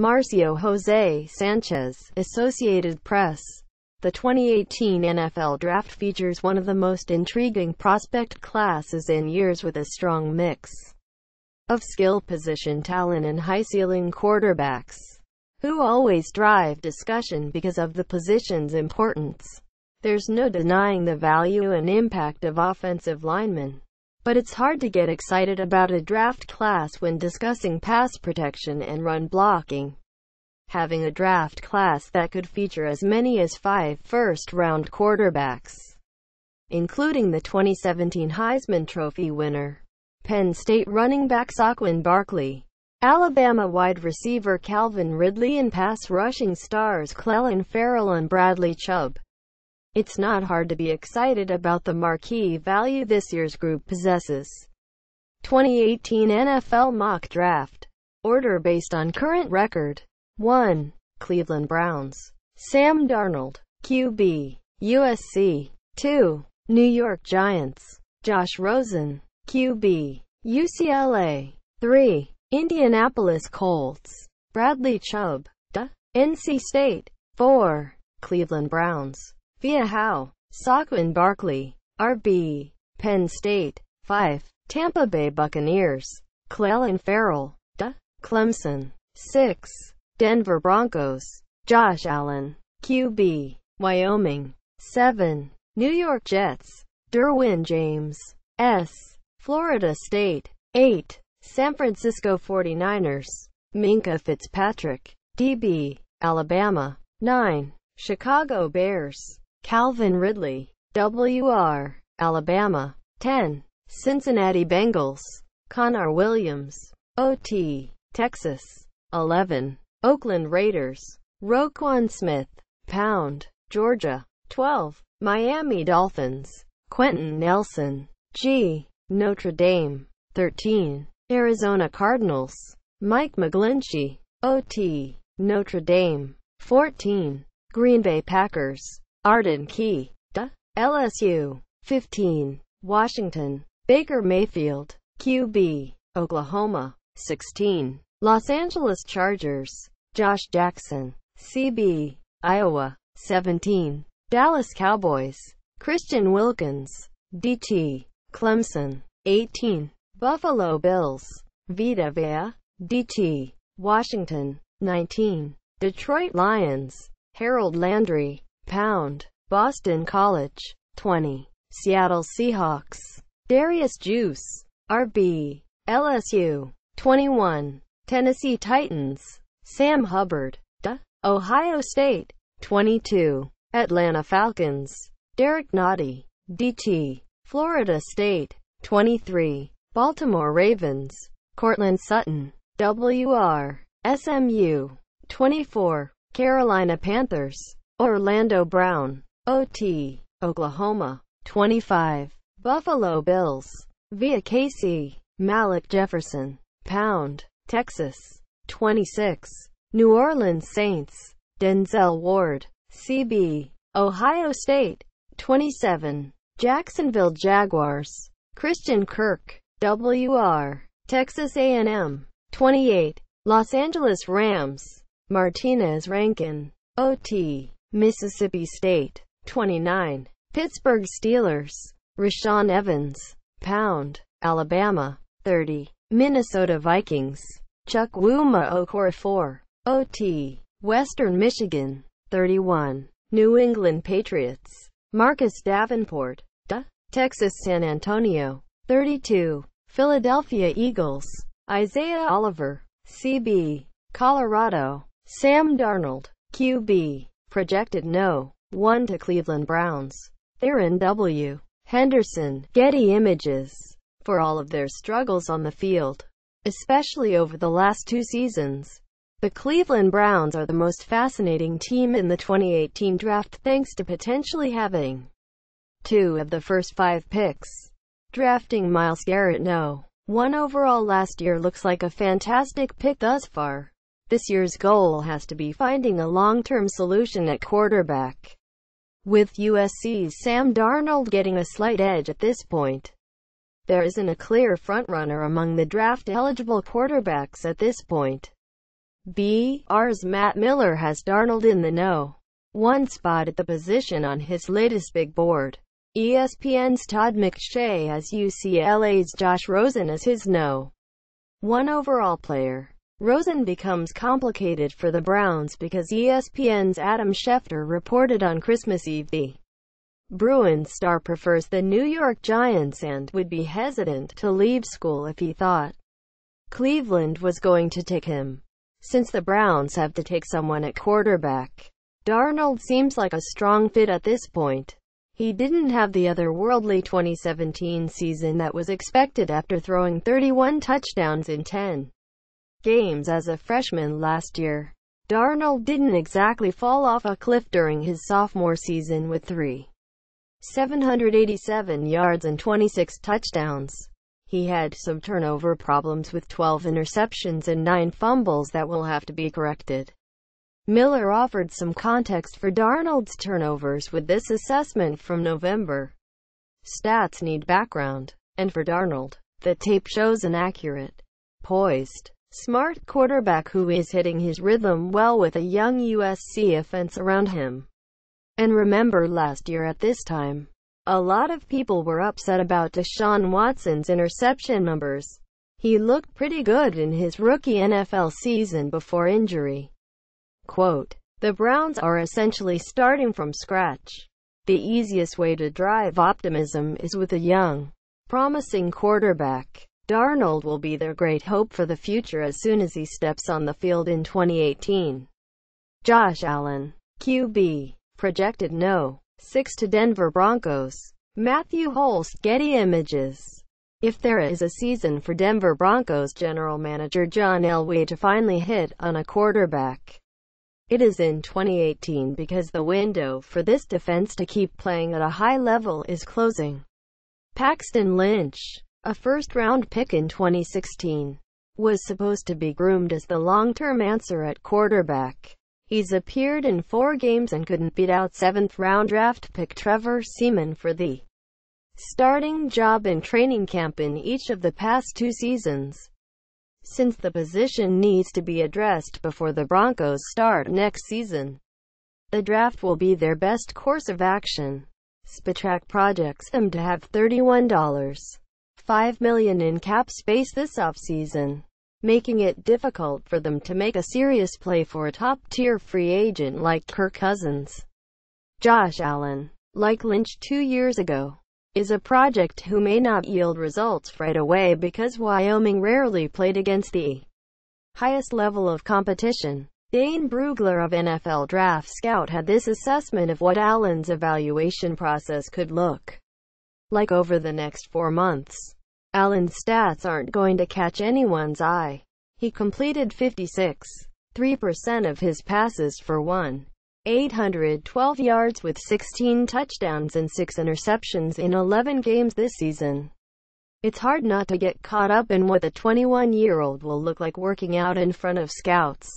Marcio Jose Sanchez, Associated Press. The 2018 NFL Draft features one of the most intriguing prospect classes in years with a strong mix of skill position talent and high-ceiling quarterbacks, who always drive discussion because of the position's importance. There's no denying the value and impact of offensive linemen but it's hard to get excited about a draft class when discussing pass protection and run blocking. Having a draft class that could feature as many as five first-round quarterbacks, including the 2017 Heisman Trophy winner, Penn State running back Saquon Barkley, Alabama wide receiver Calvin Ridley and pass rushing stars Clellan Farrell and Bradley Chubb. It's not hard to be excited about the marquee value this year's group possesses. 2018 NFL Mock Draft Order based on current record 1. Cleveland Browns Sam Darnold QB USC 2. New York Giants Josh Rosen QB UCLA 3. Indianapolis Colts Bradley Chubb duh, NC State 4. Cleveland Browns Via Howe, Saquon Barkley, RB, Penn State, 5, Tampa Bay Buccaneers, Clellan Farrell, Duh, Clemson, 6, Denver Broncos, Josh Allen, QB, Wyoming, 7, New York Jets, Derwin James, S, Florida State, 8, San Francisco 49ers, Minka Fitzpatrick, DB, Alabama, 9, Chicago Bears, Calvin Ridley, W.R., Alabama. 10. Cincinnati Bengals, Connor Williams, O.T., Texas. 11. Oakland Raiders, Roquan Smith, Pound, Georgia. 12. Miami Dolphins, Quentin Nelson, G. Notre Dame. 13. Arizona Cardinals, Mike McGlinchey, O.T., Notre Dame. 14. Green Bay Packers, Arden Key, Duh, LSU, 15, Washington, Baker Mayfield, QB, Oklahoma, 16, Los Angeles Chargers, Josh Jackson, CB, Iowa, 17, Dallas Cowboys, Christian Wilkins, DT, Clemson, 18, Buffalo Bills, Vita Vea, DT, Washington, 19, Detroit Lions, Harold Landry, Pound. Boston College. 20. Seattle Seahawks. Darius Juice. RB. LSU. 21. Tennessee Titans. Sam Hubbard. Duh. Ohio State. 22. Atlanta Falcons. Derek Nottie. DT. Florida State. 23. Baltimore Ravens. Cortland Sutton. WR. SMU. 24. Carolina Panthers. Orlando Brown, O.T., Oklahoma, 25, Buffalo Bills, via Casey, Malik Jefferson, Pound, Texas, 26, New Orleans Saints, Denzel Ward, CB, Ohio State, 27, Jacksonville Jaguars, Christian Kirk, WR, Texas A&M, 28, Los Angeles Rams, Martinez Rankin, O.T. Mississippi State. 29. Pittsburgh Steelers. Rashawn Evans. Pound. Alabama. 30. Minnesota Vikings. Chuck Wuma Okorafor. OT. Western Michigan. 31. New England Patriots. Marcus Davenport. Duh. Texas San Antonio. 32. Philadelphia Eagles. Isaiah Oliver. CB. Colorado. Sam Darnold. QB projected no. 1 to Cleveland Browns. Aaron W. Henderson, Getty Images, for all of their struggles on the field, especially over the last two seasons. The Cleveland Browns are the most fascinating team in the 2018 draft thanks to potentially having two of the first five picks. Drafting Miles Garrett no. 1 overall last year looks like a fantastic pick thus far. This year's goal has to be finding a long-term solution at quarterback, with USC's Sam Darnold getting a slight edge at this point. There isn't a clear frontrunner among the draft-eligible quarterbacks at this point. B.R.'s Matt Miller has Darnold in the know. One spot at the position on his latest big board. ESPN's Todd McShay has UCLA's Josh Rosen as his no. One overall player. Rosen becomes complicated for the Browns because ESPN's Adam Schefter reported on Christmas Eve the Bruins star prefers the New York Giants and would be hesitant to leave school if he thought Cleveland was going to take him. Since the Browns have to take someone at quarterback, Darnold seems like a strong fit at this point. He didn't have the otherworldly 2017 season that was expected after throwing 31 touchdowns in 10 games as a freshman last year. Darnold didn't exactly fall off a cliff during his sophomore season with three 787 yards and 26 touchdowns. He had some turnover problems with 12 interceptions and 9 fumbles that will have to be corrected. Miller offered some context for Darnold's turnovers with this assessment from November. Stats need background. And for Darnold, the tape shows an accurate, poised, smart quarterback who is hitting his rhythm well with a young USC offense around him. And remember last year at this time, a lot of people were upset about Deshaun Watson's interception numbers. He looked pretty good in his rookie NFL season before injury. Quote, the Browns are essentially starting from scratch. The easiest way to drive optimism is with a young, promising quarterback. Darnold will be their great hope for the future as soon as he steps on the field in 2018. Josh Allen, QB, projected no. 6 to Denver Broncos. Matthew Holst, Getty Images. If there is a season for Denver Broncos general manager John Elway to finally hit on a quarterback, it is in 2018 because the window for this defense to keep playing at a high level is closing. Paxton Lynch a first-round pick in 2016, was supposed to be groomed as the long-term answer at quarterback. He's appeared in four games and couldn't beat out seventh-round draft pick Trevor Seaman for the starting job in training camp in each of the past two seasons. Since the position needs to be addressed before the Broncos start next season, the draft will be their best course of action. Spatrac projects them to have $31. $5 million in cap space this offseason, making it difficult for them to make a serious play for a top-tier free agent like Kirk Cousins. Josh Allen, like Lynch two years ago, is a project who may not yield results right away because Wyoming rarely played against the highest level of competition. Dane Brugler of NFL Draft Scout had this assessment of what Allen's evaluation process could look like over the next four months. Allen's stats aren't going to catch anyone's eye. He completed 56, 3% of his passes for 1. 812 yards with 16 touchdowns and 6 interceptions in 11 games this season. It's hard not to get caught up in what the 21-year-old will look like working out in front of scouts.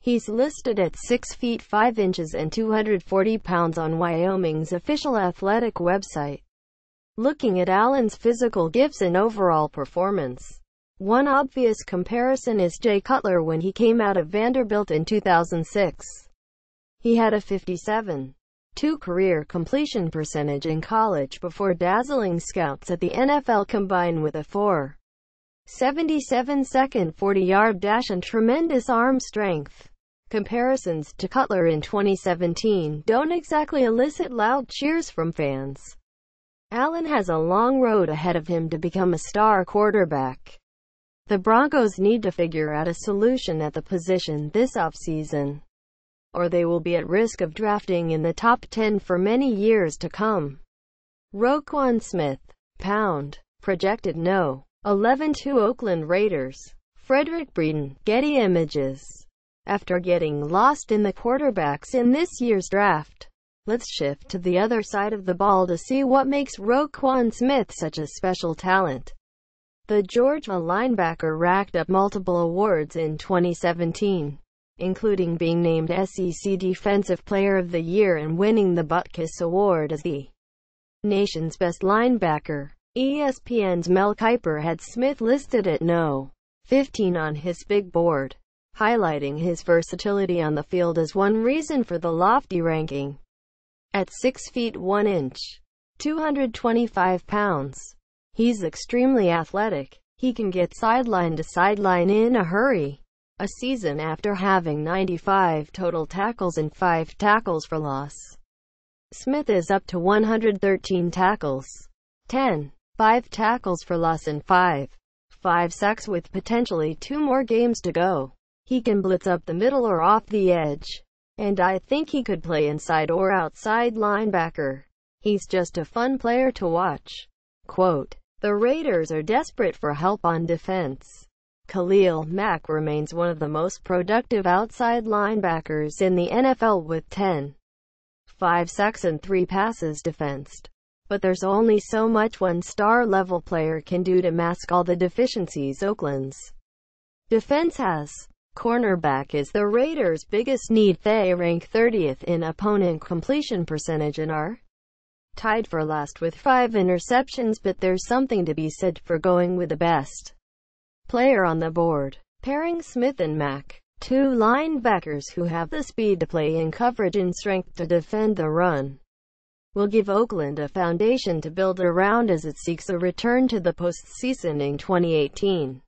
He's listed at 6 feet 5 inches and 240 pounds on Wyoming's official athletic website. Looking at Allen's physical gifts and overall performance, one obvious comparison is Jay Cutler when he came out of Vanderbilt in 2006. He had a 57.2 career completion percentage in college before dazzling scouts at the NFL combined with a 4. 77 second 40-yard dash and tremendous arm strength. Comparisons to Cutler in 2017 don't exactly elicit loud cheers from fans. Allen has a long road ahead of him to become a star quarterback. The Broncos need to figure out a solution at the position this offseason, or they will be at risk of drafting in the top 10 for many years to come. Roquan Smith, pound, projected no. 11 to Oakland Raiders. Frederick Breeden, Getty Images. After getting lost in the quarterbacks in this year's draft, Let's shift to the other side of the ball to see what makes Roquan Smith such a special talent. The Georgia linebacker racked up multiple awards in 2017, including being named SEC Defensive Player of the Year and winning the Butkus Award as the nation's best linebacker. ESPN's Mel Kiper had Smith listed at no. 15 on his big board, highlighting his versatility on the field as one reason for the lofty ranking. At 6 feet 1 inch, 225 pounds, he's extremely athletic. He can get sideline to sideline in a hurry. A season after having 95 total tackles and 5 tackles for loss, Smith is up to 113 tackles, 10, 5 tackles for loss and 5, 5 sacks with potentially 2 more games to go. He can blitz up the middle or off the edge and I think he could play inside or outside linebacker. He's just a fun player to watch. Quote, the Raiders are desperate for help on defense. Khalil Mack remains one of the most productive outside linebackers in the NFL with 10, 5 sacks and 3 passes defensed. But there's only so much one star-level player can do to mask all the deficiencies Oakland's defense has. Cornerback is the Raiders' biggest need. They rank 30th in opponent completion percentage and are tied for last with five interceptions but there's something to be said for going with the best player on the board. Pairing Smith and Mack, two linebackers who have the speed to play in coverage and strength to defend the run, will give Oakland a foundation to build around as it seeks a return to the postseason in 2018.